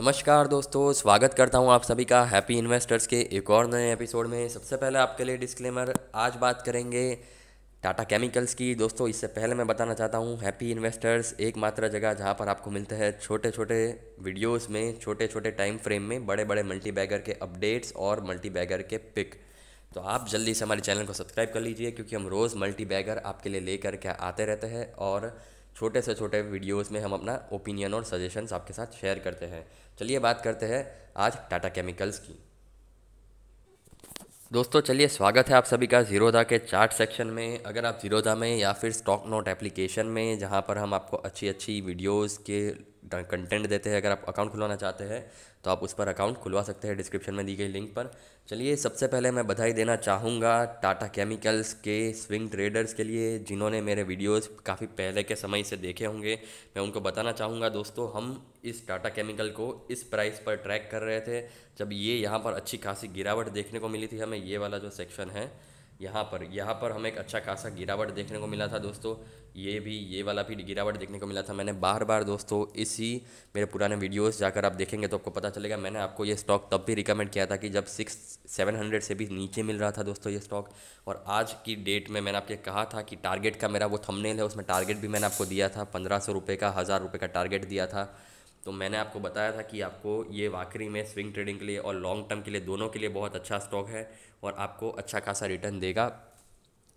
नमस्कार दोस्तों स्वागत करता हूं आप सभी का हैप्पी इन्वेस्टर्स के एक और नए एपिसोड में सबसे पहले आपके लिए डिस्क्लेमर आज बात करेंगे टाटा केमिकल्स की दोस्तों इससे पहले मैं बताना चाहता हूं हैप्पी इन्वेस्टर्स एकमात्र जगह जहां पर आपको मिलते हैं छोटे छोटे वीडियोस में छोटे छोटे टाइम फ्रेम में बड़े बड़े मल्टी बैगर के अपडेट्स और मल्टी बैगर के पिक तो आप जल्दी से हमारे चैनल को सब्सक्राइब कर लीजिए क्योंकि हम रोज़ मल्टी बैगर आपके लिए लेकर के आते रहते हैं और छोटे से छोटे वीडियोस में हम अपना ओपिनियन और सजेशंस आपके साथ शेयर करते हैं चलिए बात करते हैं आज टाटा केमिकल्स की दोस्तों चलिए स्वागत है आप सभी का जीरोधा के चार्ट सेक्शन में अगर आप जीरोधा में या फिर स्टॉक नोट एप्लीकेशन में जहाँ पर हम आपको अच्छी अच्छी वीडियोज़ के कंटेंट देते हैं अगर आप अकाउंट खुलवाना चाहते हैं तो आप उस पर अकाउंट खुलवा सकते हैं डिस्क्रिप्शन में दी गई लिंक पर चलिए सबसे पहले मैं बधाई देना चाहूँगा टाटा केमिकल्स के स्विंग ट्रेडर्स के लिए जिन्होंने मेरे वीडियोस काफ़ी पहले के समय से देखे होंगे मैं उनको बताना चाहूँगा दोस्तों हम इस टाटा केमिकल को इस प्राइस पर ट्रैक कर रहे थे जब ये यहाँ पर अच्छी खासी गिरावट देखने को मिली थी हमें ये वाला जो सेक्शन है यहाँ पर यहाँ पर हमें एक अच्छा खासा गिरावट देखने को मिला था दोस्तों ये भी ये वाला भी गिरावट देखने को मिला था मैंने बार बार दोस्तों इसी मेरे पुराने वीडियोस जाकर आप देखेंगे तो आपको पता चलेगा मैंने आपको ये स्टॉक तब भी रिकमेंड किया था कि जब सिक्स सेवन हंड्रेड से भी नीचे मिल रहा था दोस्तों ये स्टॉक और आज की डेट में मैंने आपके कहा था कि टारगेट का मेरा वो थमनेल है उसमें टारगेट भी मैंने आपको दिया था पंद्रह सौ का हज़ार का टारगेट दिया था तो मैंने आपको बताया था कि आपको ये वाकरी में स्विंग ट्रेडिंग के लिए और लॉन्ग टर्म के लिए दोनों के लिए बहुत अच्छा स्टॉक है और आपको अच्छा खासा रिटर्न देगा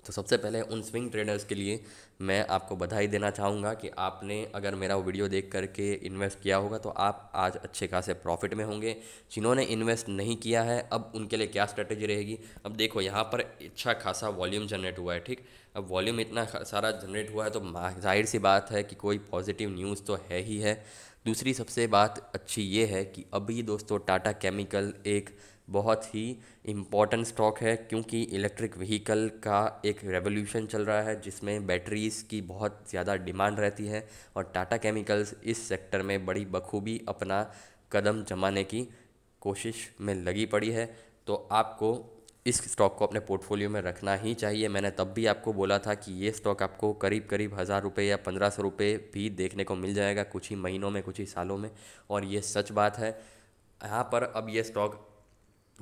तो सबसे पहले उन स्विंग ट्रेडर्स के लिए मैं आपको बधाई देना चाहूँगा कि आपने अगर मेरा वीडियो देख करके इन्वेस्ट किया होगा तो आप आज अच्छे खासे प्रॉफिट में होंगे जिन्होंने इन्वेस्ट नहीं किया है अब उनके लिए क्या स्ट्रेटेजी रहेगी अब देखो यहाँ पर अच्छा खासा वॉल्यूम जनरेट हुआ है ठीक अब वॉल्यूम इतना सारा जनरेट हुआ है तो जाहिर सी बात है कि कोई पॉजिटिव न्यूज़ तो है ही है दूसरी सबसे बात अच्छी ये है कि अभी दोस्तों टाटा केमिकल एक बहुत ही इम्पॉर्टेंट स्टॉक है क्योंकि इलेक्ट्रिक व्हीकल का एक रेवोल्यूशन चल रहा है जिसमें बैटरीज़ की बहुत ज़्यादा डिमांड रहती है और टाटा केमिकल्स इस सेक्टर में बड़ी बखूबी अपना कदम जमाने की कोशिश में लगी पड़ी है तो आपको इस स्टॉक को अपने पोर्टफोलियो में रखना ही चाहिए मैंने तब भी आपको बोला था कि ये स्टॉक आपको करीब करीब हज़ार रुपये या पंद्रह सौ रुपये भी देखने को मिल जाएगा कुछ ही महीनों में कुछ ही सालों में और ये सच बात है यहाँ पर अब ये स्टॉक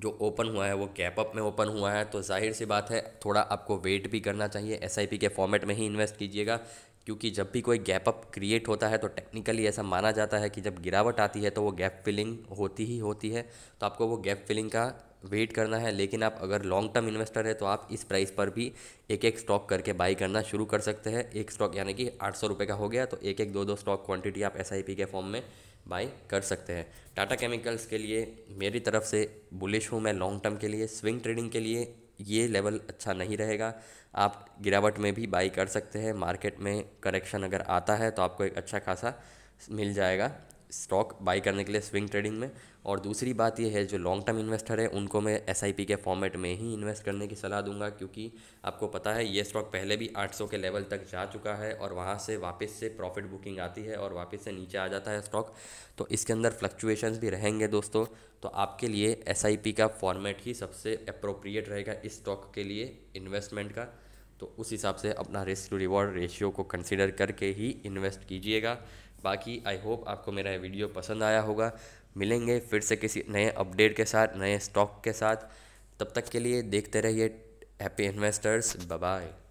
जो ओपन हुआ है वो कैप अप में ओपन हुआ है तो जाहिर सी बात है थोड़ा आपको वेट भी करना चाहिए एस के फॉर्मेट में ही इन्वेस्ट कीजिएगा क्योंकि जब भी कोई गैप अप क्रिएट होता है तो टेक्निकली ऐसा माना जाता है कि जब गिरावट आती है तो वो गैप फिलिंग होती ही होती है तो आपको वो गैप फिलिंग का वेट करना है लेकिन आप अगर लॉन्ग टर्म इन्वेस्टर है तो आप इस प्राइस पर भी एक एक स्टॉक करके बाई करना शुरू कर सकते हैं एक स्टॉक यानी कि आठ सौ रुपये का हो गया तो एक एक दो दो स्टॉक क्वांटिटी आप एस के फॉर्म में बाय कर सकते हैं टाटा केमिकल्स के लिए मेरी तरफ से बुलिश हूँ मैं लॉन्ग टर्म के लिए स्विंग ट्रेडिंग के लिए ये लेवल अच्छा नहीं रहेगा आप गिरावट में भी बाई कर सकते हैं मार्केट में करेक्शन अगर आता है तो आपको एक अच्छा खासा मिल जाएगा स्टॉक बाई करने के लिए स्विंग ट्रेडिंग में और दूसरी बात यह है जो लॉन्ग टर्म इन्वेस्टर है उनको मैं एस के फॉर्मेट में ही इन्वेस्ट करने की सलाह दूंगा क्योंकि आपको पता है ये स्टॉक पहले भी 800 के लेवल तक जा चुका है और वहाँ से वापस से प्रॉफिट बुकिंग आती है और वापस से नीचे आ जाता है स्टॉक तो इसके अंदर फ्लक्चुएशंस भी रहेंगे दोस्तों तो आपके लिए एस का फॉर्मेट ही सबसे अप्रोप्रिएट रहेगा इस स्टॉक के लिए इन्वेस्टमेंट का तो उस हिसाब से अपना रिस्क टू रिवॉर्ड रेशियो को कंसिडर करके ही इन्वेस्ट कीजिएगा बाकी आई होप आपको मेरा ये वीडियो पसंद आया होगा मिलेंगे फिर से किसी नए अपडेट के साथ नए स्टॉक के साथ तब तक के लिए देखते रहिए हैप्पी इन्वेस्टर्स बाय